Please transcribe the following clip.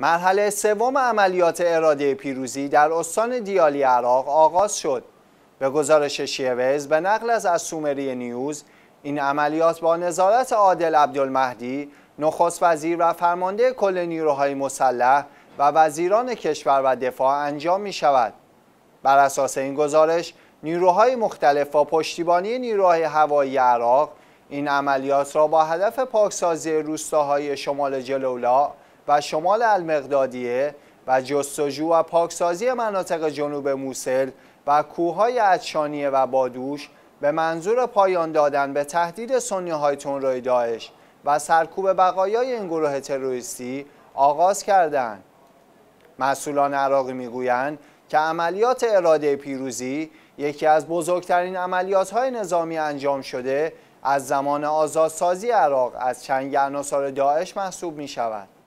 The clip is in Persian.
مرحله سوم عملیات اراده پیروزی در استان دیالی عراق آغاز شد. به گزارش شیوز به نقل از از سومری نیوز این عملیات با نظارت عادل عبدالمهدی نخست وزیر و فرمانده کل نیروهای مسلح و وزیران کشور و دفاع انجام می شود. بر اساس این گزارش نیروهای مختلف و پشتیبانی نیروهای هوایی عراق این عملیات را با هدف پاکسازی روستاهای شمال جلولا و شمال المقدادیه و جستجو و پاکسازی مناطق جنوب موسل و کوههای اتشانیه و بادوش به منظور پایان دادن به تهدید سنی های داعش و سرکوب بقایای این گروه تروریستی آغاز کردند. مسئولان عراقی میگویند که عملیات اراده پیروزی یکی از بزرگترین عملیات های نظامی انجام شده از زمان آزادسازی عراق از چنگ عناصر داعش محسوب می شود.